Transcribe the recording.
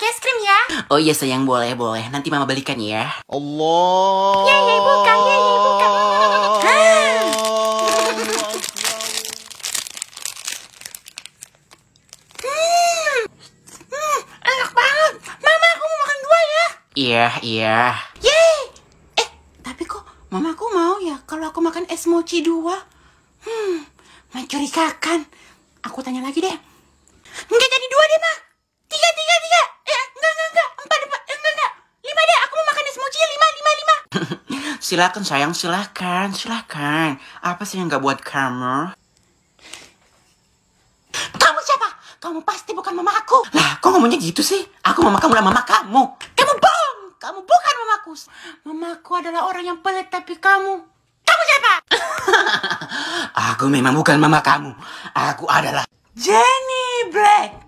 pakai es krim ya? Oh iya sayang, boleh, boleh. Nanti mama balikan ya. Allah. Ya, ya, buka, ya, ya, buka. Iya, iya. Yeay! Eh, tapi kok mama aku mau ya kalau aku makan es mochi dua? Hmm, mencurigakan. Aku tanya lagi deh. silakan sayang, silakan, silakan. Apa sih yang gak buat kamu? Kamu siapa? Kamu pasti bukan mama aku. Lah, kok ngomongnya gitu sih? Aku mama kamu lah mama kamu. Kamu bohong! Kamu bukan mamaku. Mamaku adalah orang yang pelit tapi kamu... Kamu siapa? aku memang bukan mama kamu. Aku adalah... Jenny Black.